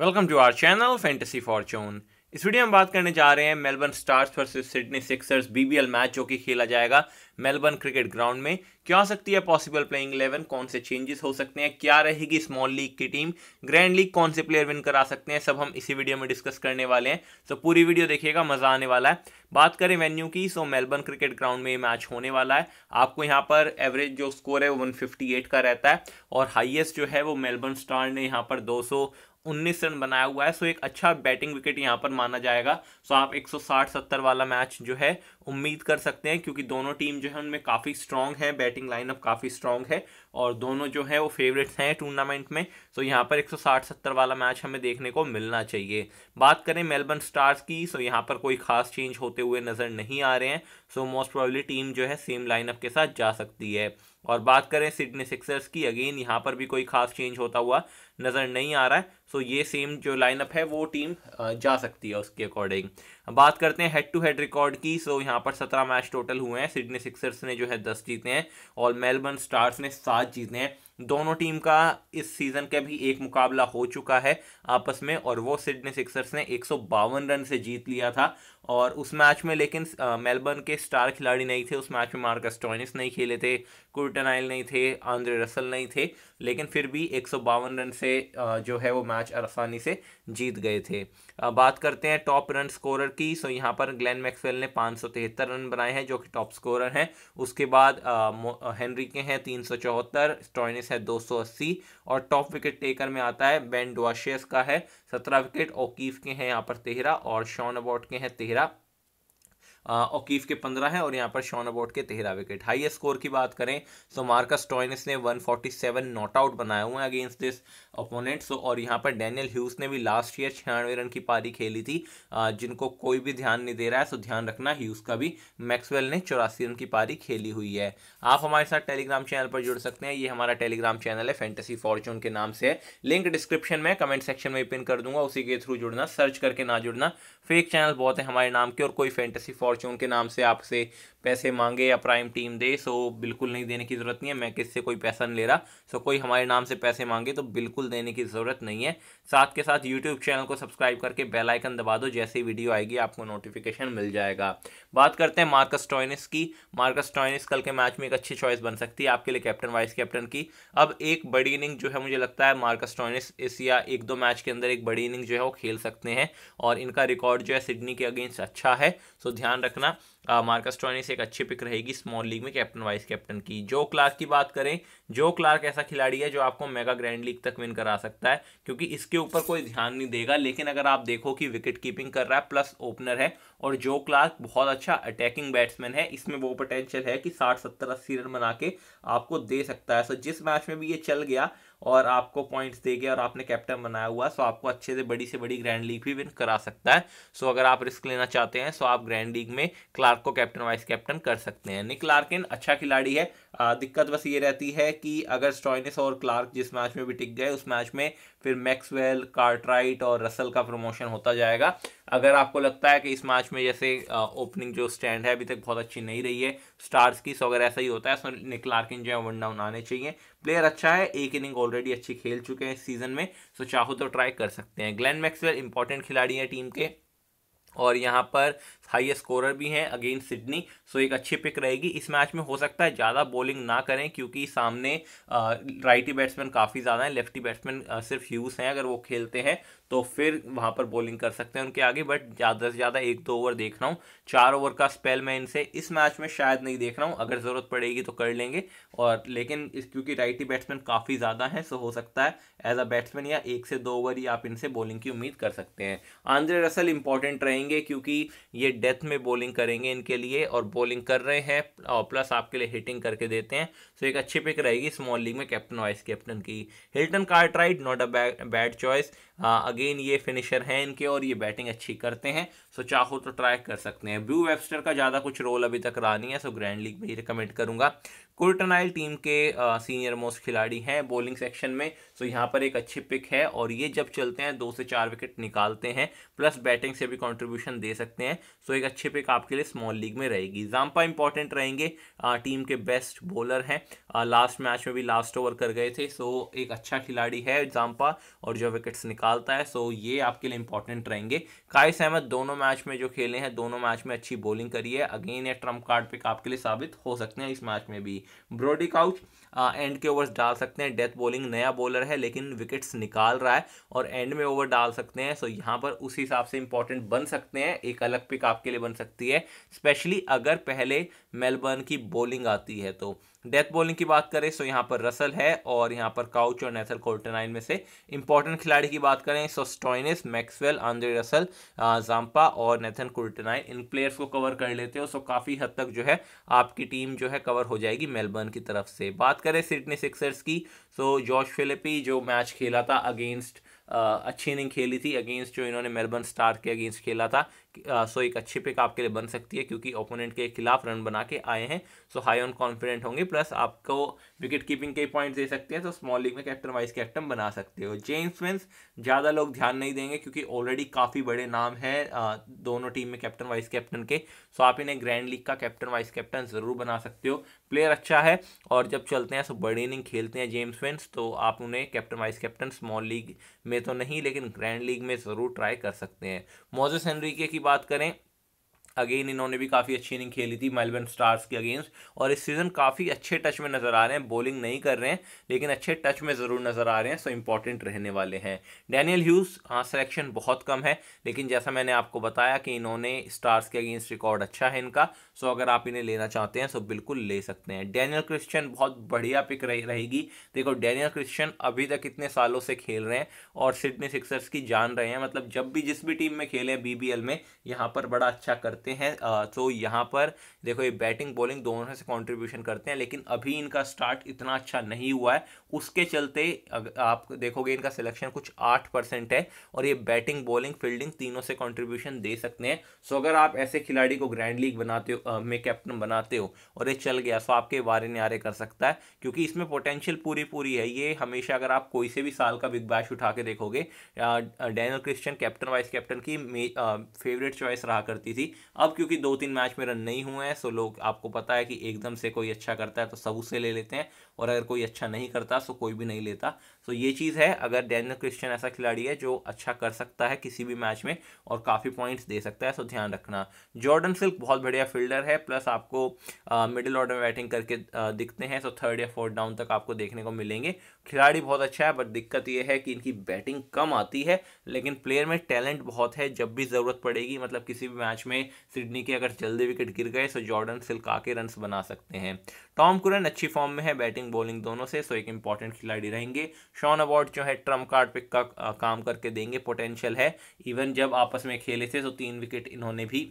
Welcome to our channel Fantasy Fortune इस video में बात करने जा रहे हैं Melbourne Stars versus Sydney Sixers BBL match जो कि खेला जाएगा मेलबर्न क्रिकेट ग्राउंड में क्या हो सकती है पॉसिबल प्लेइंग इलेवन कौन से चेंजेस हो सकते हैं क्या रहेगी स्मॉल लीग की टीम ग्रैंड लीग कौन से प्लेयर विन करा सकते हैं सब हम इसी वीडियो में डिस्कस करने वाले हैं तो पूरी वीडियो देखिएगा मज़ा आने वाला है बात करें वेन्यू की सो मेलबर्न क्रिकेट ग्राउंड में ये मैच होने वाला है आपको यहाँ पर एवरेज जो स्कोर है वो वन का रहता है और हाइएस्ट जो है वो मेलबर्न स्टार ने यहाँ पर दो 19 रन बनाया हुआ है सो एक अच्छा बैटिंग विकेट यहाँ पर माना जाएगा सो आप 160-70 वाला मैच जो है उम्मीद कर सकते हैं क्योंकि दोनों टीम जो है उनमें काफ़ी स्ट्रांग है बैटिंग लाइनअप काफ़ी स्ट्रांग है और दोनों जो है वो फेवरेट्स हैं टूर्नामेंट में सो यहाँ पर 160-70 वाला मैच हमें देखने को मिलना चाहिए बात करें मेलबर्न स्टार्स की सो यहाँ पर कोई खास चेंज होते हुए नज़र नहीं आ रहे हैं सो मोस्ट प्रॉबली टीम जो है सेम लाइनअप के साथ जा सकती है और बात करें सिडनी सिक्सर्स की अगेन यहाँ पर भी कोई खास चेंज होता हुआ नज़र नहीं आ रहा है सो ये सेम जो लाइनअप है वो टीम जा सकती है उसके अकॉर्डिंग बात करते हैं हेड टू हेड रिकॉर्ड की सो यहाँ पर सत्रह मैच टोटल हुए हैं सिडनी सिक्सर्स ने जो है दस जीते हैं और मेलबर्न स्टार्स ने सात जीते हैं दोनों टीम का इस सीज़न का भी एक मुकाबला हो चुका है आपस में और वो सिडनी सिक्सर्स ने एक रन से जीत लिया था और उस मैच में लेकिन मेलबर्न के स्टार खिलाड़ी नहीं थे उस मैच में मार्कस टॉनिस नहीं खेले थे आयल नहीं थे आंद्रे रसल नहीं थे लेकिन फिर भी एक रन से जो है वो मैच आसानी से जीत गए थे बात करते हैं टॉप रन स्कोरर की सो यहाँ पर ग्लेन मैक्सवेल ने पाँच रन बनाए हैं जो कि टॉप स्कोरर हैं उसके बाद हेनरी के हैं तीन सौ चौहत्तर स्टॉइनिस है दो सौ अस्सी और टॉप विकेट टेकर में आता है बेन डुआशियस का है सत्रह विकेट ओकीफ के हैं यहाँ पर तेरह और शॉन अबॉट के हैं it up. ओकीफ के पंद्रह हैं और यहाँ पर शॉन अबोट के तेरह विकेट हाई स्कोर की बात करें तो मार्कस टॉयनिस ने 147 नॉट आउट बनाए हुए हैं अगेंस्ट दिस ओपोनेंट सो और यहाँ पर डैनियल ह्यूज ने भी लास्ट ईयर छियानवे रन की पारी खेली थी जिनको कोई भी ध्यान नहीं दे रहा है सो ध्यान रखना ह्यूज का भी मैक्सवेल ने चौरासी रन की पारी खेली हुई है आप हमारे साथ टेलीग्राम चैनल पर जुड़ सकते हैं ये हमारा टेलीग्राम चैनल है फैंटेसी फॉर्चून के नाम से लिंक डिस्क्रिप्शन में कमेंट सेक्शन में पिन कर दूंगा उसी के थ्रू जुड़ना सर्च करके ना जुड़ना फेक चैनल बहुत है हमारे नाम के और कोई फैंटेसी फॉर्चून फॉर्च्यून के नाम से आपसे पैसे मांगे या प्राइम टीम दे सो बिल्कुल नहीं देने की ज़रूरत नहीं है मैं किससे कोई पैसा नहीं ले रहा सो कोई हमारे नाम से पैसे मांगे तो बिल्कुल देने की ज़रूरत नहीं है साथ के साथ यूट्यूब चैनल को सब्सक्राइब करके बेलाइकन दबा दो जैसे ही वीडियो आएगी आपको नोटिफिकेशन मिल जाएगा बात करते हैं मार्कस टॉयनिस की मार्कस टॉयनिस कल के मैच में एक अच्छी चॉइस बन सकती है आपके लिए कैप्टन वाइस कैप्टन की अब एक बड़ी इनिंग जो है मुझे लगता है मार्कस टॉयनिस इस या एक दो मैच के अंदर एक बड़ी इनिंग जो है वो खेल सकते हैं और इनका रिकॉर्ड जो है सिडनी के अगेंस्ट अच्छा है सो ध्यान ध्यान रखना मार्कस टॉयनिस एक अच्छी पिक रहेगी स्मॉल लीग में कैप्टन वाइस कैप्टन की जो क्लार्क की बात करें जो क्लार्क ऐसा खिलाड़ी है जो आपको मेगा ग्रैंड लीग तक विन करा सकता है क्योंकि इसके ऊपर कोई ध्यान नहीं देगा लेकिन अगर आप देखो कि विकेट कीपिंग कर रहा है प्लस ओपनर है और जो क्लार्क बहुत अच्छा अटैकिंग बैट्समैन है इसमें वो पोटेंशियल है कि साठ सत्तर अस्सी रन बना के आपको दे सकता है सो जिस मैच में भी ये चल गया और आपको पॉइंट्स देगा और आपने कैप्टन बनाया हुआ सो आपको अच्छे से बड़ी से बड़ी ग्रैंड लीग भी विन करा सकता है सो अगर आप रिस्क लेना चाहते हैं सो आप ग्रैंड लीग में क्लार्क को कैप्टन वाइस कैप्टन कर सकते हैं निक लार्किन अच्छा खिलाड़ी है दिक्कत बस ये रहती है कि अगर स्टॉइनिस और क्लार्क जिस मैच में भी टिक गए उस मैच में फिर मैक्सवेल कार्टराइट और रसल का प्रमोशन होता जाएगा अगर आपको लगता है कि इस मैच में जैसे ओपनिंग जो स्टैंड है अभी तक बहुत अच्छी नहीं रही है स्टार्स की सो अगर ऐसा ही होता है सो इन जो है वन डाउन आने चाहिए प्लेयर अच्छा है एक इनिंग ऑलरेडी अच्छी खेल चुके हैं इस सीजन में सो चाहो तो ट्राई कर सकते हैं ग्लैन मैक्सवेल इंपॉर्टेंट खिलाड़ी हैं टीम के और यहाँ पर हाई स्कोरर भी हैं अगेन सिडनी सो एक अच्छी पिक रहेगी इस मैच में हो सकता है ज़्यादा बॉलिंग ना करें क्योंकि सामने राइटी बैट्समैन काफ़ी ज़्यादा हैं लेफ्टी बैट्समैन सिर्फ यूज़ हैं अगर वो खेलते हैं तो फिर वहाँ पर बॉलिंग कर सकते हैं उनके आगे बट ज़्यादा से ज़्यादा एक दो ओवर देख रहा हूँ चार ओवर का स्पेल मैं इनसे इस मैच में शायद नहीं देख रहा हूँ अगर ज़रूरत पड़ेगी तो कर लेंगे और लेकिन इस क्योंकि राइटी बैट्समैन काफ़ी ज़्यादा हैं सो हो सकता है एज अ बैट्समैन या एक से दो ओवर ही आप इनसे बॉलिंग की उम्मीद कर सकते हैं आंद्रे रसल इंपॉर्टेंट रहेंगे क्योंकि ये डेथ में बॉलिंग करेंगे इनके लिए और बॉलिंग कर रहे हैं और प्लस आपके लिए हिटिंग करके देते हैं सो एक अच्छी पिक रहेगी स्मॉल लीग में कैप्टन वाइस कैप्टन की Hilton Cart not a bad choice again हाँ, ये फिनिशर हैं इनके और ये बैटिंग अच्छी करते हैं सो चाहो तो ट्राई कर सकते हैं ब्रू वेबस्टर का ज़्यादा कुछ रोल अभी तक रहा नहीं है सो ग्रैंड लीग में ही रिकमेंड करूँगा कुर्टनाइल टीम के सीनियर मोस्ट खिलाड़ी हैं बॉलिंग सेक्शन में सो यहाँ पर एक अच्छी पिक है और ये जब चलते हैं दो से चार विकेट निकालते हैं प्लस बैटिंग से भी कॉन्ट्रीब्यूशन दे सकते हैं सो एक अच्छी पिक आपके लिए स्मॉल लीग में रहेगी जाम्पा इंपॉर्टेंट रहेंगे टीम के बेस्ट बॉलर हैं लास्ट मैच में भी लास्ट ओवर कर गए थे सो एक अच्छा खिलाड़ी है जाम्पा और जो विकेट्स निकालता है सो ये आपके लिए इंपॉर्टेंट रहेंगे कायस अहमद दोनों मैच में जो खेले हैं दोनों मैच में अच्छी बॉलिंग करी है अगेन ये ट्रम्प कार्ड पिक आपके लिए साबित हो सकते हैं इस मैच में भी ब्रोडी काउच एंड के ओवर्स डाल सकते हैं डेथ बॉलिंग नया बॉलर है है लेकिन विकेट्स निकाल रहा है और एंड में ओवर डाल सकते हैं सो यहाँ पर उस हिसाब से इंपॉर्टेंट बन सकते हैं एक अलग पिक आपके लिए बन सकती है स्पेशली अगर पहले मेलबर्न की बॉलिंग आती है तो डेथ बॉलिंग की बात करें सो यहाँ पर रसल है और यहाँ पर काउच और नेथल कोल्टनाइन में से इंपॉर्टेंट खिलाड़ी की बात करें so Stoinis Maxwell Andre Russell Zampa और नेथन कोल्टनाइन इन प्लेयर्स को कवर कर लेते हो सो काफ़ी हद तक जो है आपकी टीम जो है कवर हो जाएगी मेलबर्न की तरफ से बात करें सिडनी सिक्सर्स की सो जॉर्ज फिलिपी जो मैच खेला था अगेंस्ट uh, अच्छी इनिंग खेली थी अगेंस्ट जो इन्होंने मेलबर्न स्टार के अगेंस्ट खेला था सो एक अच्छी पिक आपके लिए बन सकती है क्योंकि ओपोनेंट के खिलाफ रन बना के आए हैं सो हाई ऑन कॉन्फिडेंट होंगे प्लस आपको विकेट कीपिंग के पॉइंट दे सकते हैं तो स्मॉल लीग में कैप्टन वाइस कैप्टन बना सकते हो जेम्स विंस ज़्यादा लोग ध्यान नहीं देंगे क्योंकि ऑलरेडी काफ़ी बड़े नाम हैं दोनों टीम में कैप्टन वाइस कैप्टन के सो आप इन्हें ग्रैंड लीग का कैप्टन वाइस कैप्टन ज़रूर बना सकते हो प्लेयर अच्छा है और जब चलते हैं सो बड़े इनिंग खेलते हैं जेम्स विंस तो आप उन्हें captain vice captain small league में तो नहीं लेकिन ग्रैंड लीग में ज़रूर ट्राई कर सकते हैं मोजेस हेनरी की बात करें अगेन इन्होंने भी काफ़ी अच्छी इनिंग खेली थी मेलबर्न स्टार्स के अगेंस्ट और इस सीज़न काफ़ी अच्छे टच में नज़र आ रहे हैं बॉलिंग नहीं कर रहे हैं लेकिन अच्छे टच में ज़रूर नज़र आ रहे हैं सो इंपॉर्टेंट रहने वाले हैं डैनियल ह्यूज हाँ सेलेक्शन बहुत कम है लेकिन जैसा मैंने आपको बताया कि इन्होंने स्टार्स के अगेंस्ट रिकॉर्ड अच्छा है इनका सो अगर आप इन्हें लेना चाहते हैं सो बिल्कुल ले सकते हैं डैनियल क्रिश्चन बहुत बढ़िया पिक रहेगी देखो डैनियल क्रिश्चन अभी तक इतने सालों से खेल रहे हैं और सिडनी सिक्सर्स की जान रहे हैं मतलब जब भी जिस भी टीम में खेले बी में यहाँ पर बड़ा अच्छा करते सकते हैं तो यहाँ पर देखो ये बैटिंग बॉलिंग दोनों से कंट्रीब्यूशन करते हैं लेकिन अभी इनका स्टार्ट इतना अच्छा नहीं हुआ है उसके चलते आप देखोगे इनका सिलेक्शन कुछ आठ है और ये बैटिंग बॉलिंग फील्डिंग तीनों से कॉन्ट्रीब्यूशन दे सकते हैं सो अगर आप ऐसे खिलाड़ी को ग्रैंड लीग बनाते हो में कैप्टन बनाते हो और ये चल गया सो तो आपके बारे नारे कर सकता है क्योंकि इसमें पोटेंशियल पूरी पूरी है ये हमेशा अगर आप कोई से भी साल का बिग बैश उठा के देखोगे Daniel Christian captain vice captain की फेवरेट चॉइस रहा करती थी अब क्योंकि दो तीन मैच में रन नहीं हुए हैं सो लोग आपको पता है कि एकदम से कोई अच्छा करता है तो सब उसे ले लेते हैं और अगर कोई अच्छा नहीं करता सो कोई भी नहीं लेता सो ये चीज़ है अगर डैनियल क्रिश्चियन ऐसा खिलाड़ी है जो अच्छा कर सकता है किसी भी मैच में और काफ़ी पॉइंट्स दे सकता है सो तो ध्यान रखना जॉर्डन सिल्क बहुत बढ़िया फील्डर है प्लस आपको मिडिल ऑर्डर में बैटिंग करके दिखते हैं सो थर्ड या फोर्थ डाउन तक आपको देखने को मिलेंगे खिलाड़ी बहुत अच्छा है बट दिक्कत ये है कि इनकी बैटिंग कम आती है लेकिन प्लेयर में टैलेंट बहुत है जब भी ज़रूरत पड़ेगी मतलब किसी भी मैच में सिडनी के अगर जल्दी विकेट गिर गए सो जॉर्डन सिल्क आके रन बना सकते हैं टॉम कुरन अच्छी फॉर्म में है बैटिंग बॉलिंग दोनों से सो एक इंपॉर्टेंट खिलाड़ी रहेंगे शॉन अवार्ड जो है ट्रम्प कार्ड पिक का काम करके देंगे पोटेंशियल है इवन जब आपस में खेले थे तो तीन विकेट इन्होंने भी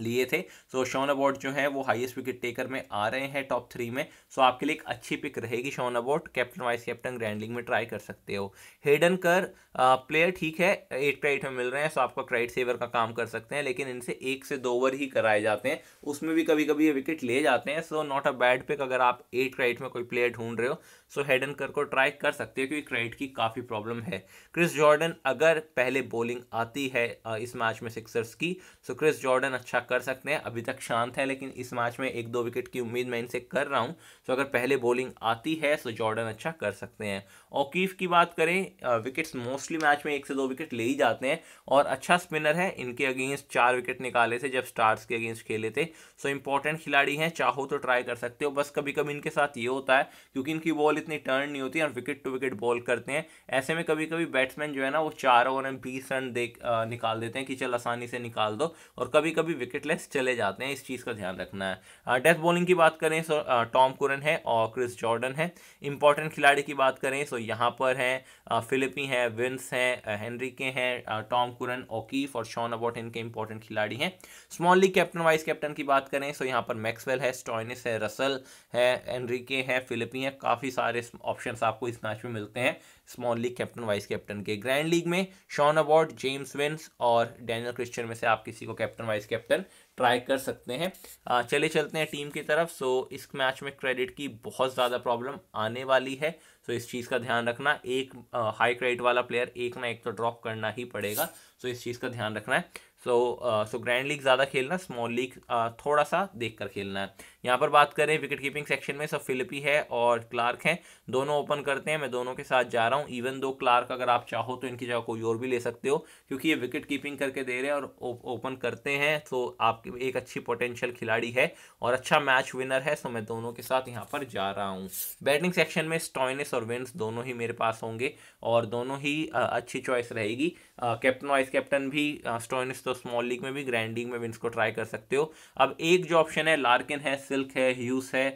लिए थे सो शॉन अबॉट जो है वो हाईएस्ट विकेट टेकर में आ रहे हैं टॉप थ्री में सो so, आपके लिए एक अच्छी पिक रहेगी Shaun Abbott captain vice captain grand league में ट्राई कर सकते हो हेडन कर प्लेयर ठीक है एट क्राइट में मिल रहे हैं सो आपको क्राइट सेवर का काम कर सकते हैं लेकिन इनसे एक से दो ओवर ही कराए जाते हैं उसमें भी कभी कभी ये विकेट ले जाते हैं so not a bad pick अगर आप एट क्राइट में कोई प्लेयर ढूंढ रहे हो सो हेडन कर को ट्राई कर सकते हो क्योंकि क्रेडिट की काफ़ी प्रॉब्लम है क्रिस जॉर्डन अगर पहले बॉलिंग आती है इस मैच में सिक्सर्स की सो क्रिस जॉर्डन अच्छा कर सकते हैं अभी तक शांत है लेकिन इस मैच में एक दो विकेट की उम्मीद मैं इनसे कर रहा हूँ सो अगर पहले बॉलिंग आती है सो जॉर्डन अच्छा कर सकते हैं ओकीफ की बात करें विकेट्स मोस्टली मैच में एक से दो विकेट ले ही जाते हैं और अच्छा स्पिनर है इनके अगेंस्ट चार विकेट निकाले थे जब स्टार्स के अगेंस्ट खेले थे सो इंपॉर्टेंट खिलाड़ी हैं चाहो तो ट्राई कर सकते हो बस कभी कभी इनके साथ ये होता है क्योंकि इनकी बॉल बॉल इतनी टर्न नहीं होती और विकेट टू विकेट बॉल करते हैं ऐसे में कभी कभी बैट्समैन जो है ना वो चार ओवर में बीस रन दे निकाल देते हैं कि चल आसानी से निकाल दो और कभी कभी विकेटलेस चले जाते हैं इस चीज़ का ध्यान रखना है डेथ बॉलिंग की बात करें सो टॉम कुरन है और क्रिस जॉर्डन है इंपॉर्टेंट खिलाड़ी की बात करें सो यहाँ पर हैं फिलिपी हैं विंस हैं हेनरी के हैं टॉम कुरन ओकीफ और शॉन अबॉट इनके इंपॉर्टेंट खिलाड़ी हैं small league captain vice captain की बात करें सो यहाँ पर मैक्सवेल है स्टॉइनिस है रसल है एनरिके है फिलिपी हैं काफ़ी सारे सारे ऑप्शंस आपको इस मैच में मिलते हैं small league captain vice captain के ग्रैंड लीग में शॉन अबॉर्ड जेम्स विंस और डैनियल क्रिश्चियन में से आप किसी को कैप्टन वाइस कैप्टन ट्राई कर सकते हैं चले चलते हैं टीम की तरफ सो इस मैच में क्रेडिट की बहुत ज़्यादा प्रॉब्लम आने वाली है सो इस चीज़ का ध्यान रखना एक हाई क्रेडिट वाला प्लेयर एक ना एक तो ड्रॉप करना ही पड़ेगा सो इस चीज़ का ध्यान रखना है सो सो ग्रैंड लीग ज़्यादा खेलना स्मॉल लीग थोड़ा सा देख खेलना है यहाँ पर बात करें विकेट कीपिंग सेक्शन में सब फिलिपी है और क्लार्क हैं दोनों ओपन करते हैं मैं दोनों के साथ जा रहा हूँ इवन दो क्लार्क अगर आप चाहो तो इनकी जगह कोई और भी ले सकते हो क्योंकि ये विकेट कीपिंग करके दे रहे हैं और ओपन करते हैं तो आप एक अच्छी पोटेंशियल खिलाड़ी है और अच्छा मैच विनर है सो तो मैं दोनों के साथ यहाँ पर जा रहा हूँ बैटिंग सेक्शन में स्टॉइनिस और विंस दोनों ही मेरे पास होंगे और दोनों ही अच्छी चॉइस रहेगी कैप्टन वाइस कैप्टन भी स्टॉइनिस तो स्मॉल लीग में भी ग्रैंड लीग में विंस को ट्राई कर सकते हो अब एक जो ऑप्शन है लार्किन है सिल्क है ह्यूस है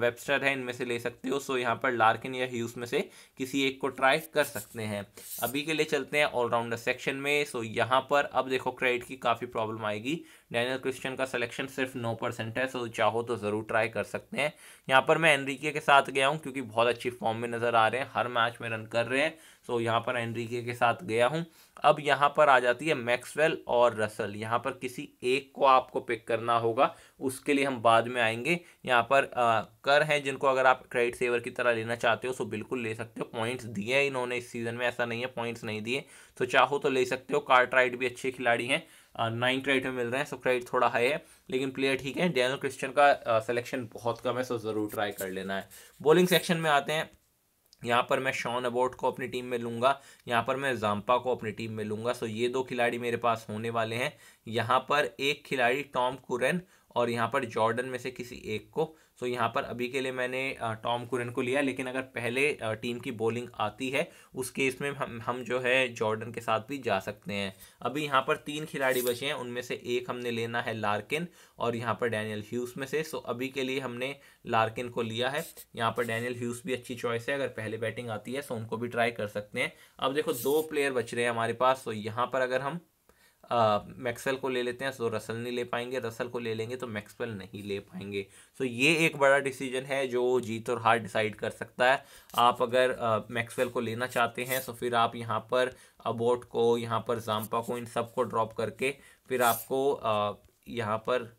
वेबस्टर है इनमें से ले सकते हो सो यहाँ पर लार्किन या ह्यूस में से किसी एक को ट्राई कर सकते हैं अभी के लिए चलते हैं ऑलराउंडर सेक्शन में सो यहाँ पर अब देखो क्रेडिट की काफ़ी प्रॉब्लम आएगी डैनियल क्रिश्चियन का सिलेक्शन सिर्फ नौ परसेंट है सो चाहो तो ज़रूर ट्राई कर सकते हैं यहाँ पर मैं एनरीके के साथ गया हूँ क्योंकि बहुत अच्छी फॉर्म में नज़र आ रहे हैं हर मैच में रन कर रहे हैं सो यहाँ पर एनरीके के साथ गया हूँ अब यहाँ पर आ जाती है मैक्सवेल और रसल यहाँ पर किसी एक को आपको पिक करना होगा उसके लिए हम बाद में आएंगे यहाँ पर आ, कर हैं जिनको अगर आप क्रेडिट सेवर की तरह लेना चाहते हो सो बिल्कुल ले सकते हो पॉइंट्स दिए हैं इन्होंने इस सीज़न में ऐसा नहीं है पॉइंट्स नहीं दिए तो चाहो तो ले सकते हो कार्ट राइट भी अच्छे खिलाड़ी हैं नाइन क्रेडिट में मिल रहे हैं सो क्रेडिट थोड़ा हाई है लेकिन प्लेयर ठीक है डैनियल क्रिश्चन का सिलेक्शन बहुत कम है सो ज़रूर ट्राई कर लेना है बॉलिंग सेक्शन में आते हैं यहाँ पर मैं शॉन अबोट को अपनी टीम में लूँगा यहाँ पर मैं जाम्पा को अपनी टीम में लूँगा सो ये दो खिलाड़ी मेरे पास होने वाले हैं यहाँ पर एक खिलाड़ी टॉम कुरन और यहाँ पर जॉर्डन में से किसी एक को सो यहाँ पर अभी के लिए मैंने टॉम कुरन को लिया लेकिन अगर पहले टीम की बॉलिंग आती है उस केस में हम हम जो है जॉर्डन के साथ भी जा सकते हैं अभी यहाँ पर तीन खिलाड़ी बचे हैं उनमें से एक हमने लेना है लार्किन और यहाँ पर डैनियल ह्यूस में से सो अभी के लिए हमने लार्किन को लिया है यहाँ पर डैनियल ह्यूस भी अच्छी चॉइस है अगर पहले बैटिंग आती है सो उनको भी ट्राई कर सकते हैं अब देखो दो प्लेयर बच रहे हैं हमारे पास सो यहाँ पर अगर हम मैक्सवेल को ले लेते हैं तो रसल नहीं ले पाएंगे रसल को ले लेंगे तो मैक्सवेल नहीं ले पाएंगे सो तो ये एक बड़ा डिसीजन है जो जीत और हार डिसाइड कर सकता है आप अगर मैक्सवेल को लेना चाहते हैं तो फिर आप यहाँ पर अबोट को यहाँ पर जाम्पा को इन सब को ड्रॉप करके फिर आपको यहाँ पर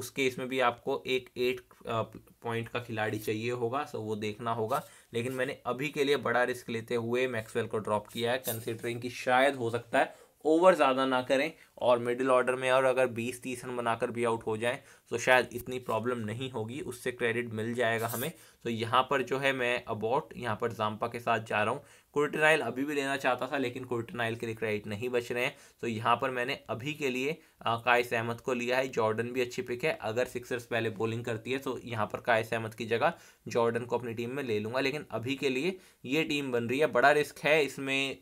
उस केस में भी आपको एक एट पॉइंट का खिलाड़ी चाहिए होगा सो तो वो देखना होगा लेकिन मैंने अभी के लिए बड़ा रिस्क लेते हुए मैक्सवेल को ड्रॉप किया है कंसिडरिंग कि शायद हो सकता है ओवर ज़्यादा ना करें और मिडिल ऑर्डर में और अगर 20 तीस रन बनाकर भी आउट हो जाएं तो शायद इतनी प्रॉब्लम नहीं होगी उससे क्रेडिट मिल जाएगा हमें तो यहाँ पर जो है मैं अबॉट यहाँ पर जाम्पा के साथ जा रहा हूँ कोर्टेनाइल अभी भी लेना चाहता था लेकिन कोर्टेनाइल के क्रेडिट नहीं बच रहे हैं तो यहाँ पर मैंने अभी के लिए कायस अहमद को लिया है जॉर्डन भी अच्छी पिक है अगर सिक्सर्स पहले बॉलिंग करती है तो यहाँ पर कायस अहमद की जगह जॉर्डन को अपनी टीम में ले लूँगा लेकिन अभी के लिए ये टीम बन रही है बड़ा रिस्क है इसमें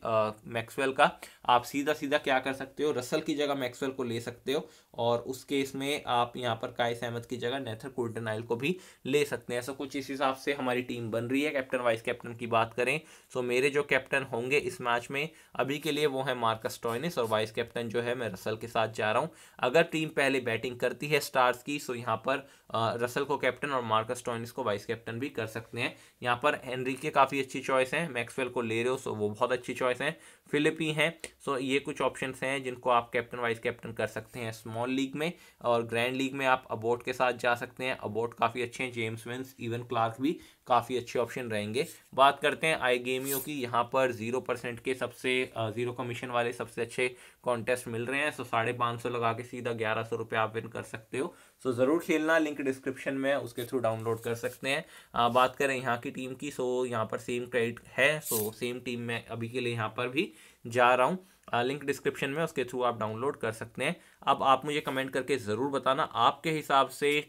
मैक्सवेल का आप सीधा सीधा क्या कर सकते हो रसल की जगह मैक्सवेल को ले सकते हो और उस केस में आप यहाँ पर कायस अहमद की जगह नेथर कोर्टेनाइल को भी ले सकते हैं ऐसा कुछ इस हिसाब हिसाब से हमारी टीम बन रही है कैप्टन वाइस कैप्टन की बात करें सो तो मेरे जो कैप्टन होंगे इस मैच में अभी के लिए वो है मार्कस टॉयनिस और वाइस कैप्टन जो है मैं रसल के साथ जा रहा हूँ अगर टीम पहले बैटिंग करती है स्टार्स की सो तो यहाँ पर रसल को कैप्टन और मार्कस टॉइनिस को वाइस कैप्टन भी कर सकते हैं यहाँ पर हेनरी के काफ़ी अच्छी चॉइस हैं मैक्सवेल को ले रहे हो सो वो बहुत अच्छी चॉइस हैं फिलिप ही हैं सो ये कुछ ऑप्शन हैं जिनको आप कैप्टन वाइस कैप्टन कर सकते हैं स्मॉल लीग में और ग्रैंड लीग में आप अबोट के साथ जा सकते हैं अबोट काफ़ी अच्छे हैं जेम्स विंस इवन क्लार्क भी काफ़ी अच्छे ऑप्शन रहेंगे बात करते हैं आई गेमियों की यहाँ पर जीरो परसेंट के सबसे ज़ीरो कमीशन वाले सबसे अच्छे कॉन्टेस्ट मिल रहे हैं सो साढ़े पाँच सौ लगा के सीधा ग्यारह सौ रुपये आप विन कर सकते हो सो ज़रूर खेलना लिंक डिस्क्रिप्शन में उसके थ्रू डाउनलोड कर सकते हैं आ, बात करें यहाँ की टीम की सो यहाँ पर सेम क्रेडिट है सो सेम टीम में अभी के लिए यहाँ पर भी जा रहा हूँ लिंक डिस्क्रिप्शन में उसके थ्रू आप डाउनलोड कर सकते हैं अब आप मुझे कमेंट करके ज़रूर बताना आपके हिसाब से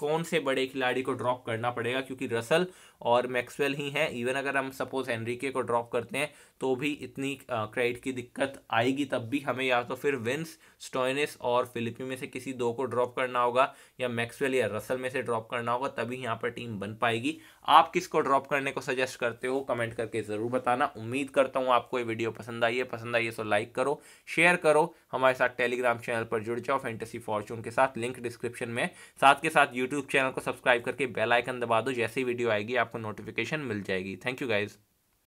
कौन से बड़े खिलाड़ी को ड्रॉप करना पड़ेगा क्योंकि रसल और मैक्सवेल ही हैं इवन अगर हम सपोज हैंनरीके को ड्रॉप करते हैं तो भी इतनी क्रेडिट की दिक्कत आएगी तब भी हमें या तो फिर विंस स्टोइनिस और फिलिपी में से किसी दो को ड्रॉप करना होगा या मैक्सवेल या रसल में से ड्रॉप करना होगा तभी यहाँ पर टीम बन पाएगी आप किसको ड्रॉप करने को सजेस्ट करते हो कमेंट करके ज़रूर बताना उम्मीद करता हूँ आपको ये वीडियो पसंद आई है पसंद आई है सो तो लाइक करो शेयर करो हमारे साथ टेलीग्राम चैनल पर जुड़ जाओ फैंटेसी फॉर्चून के साथ लिंक डिस्क्रिप्शन में साथ के साथ यूट्यूब चैनल को सब्सक्राइब करके बेलाइकन दबा दो जैसे वीडियो आएगी आप आपको नोटिफिकेशन मिल जाएगी थैंक यू गाइज़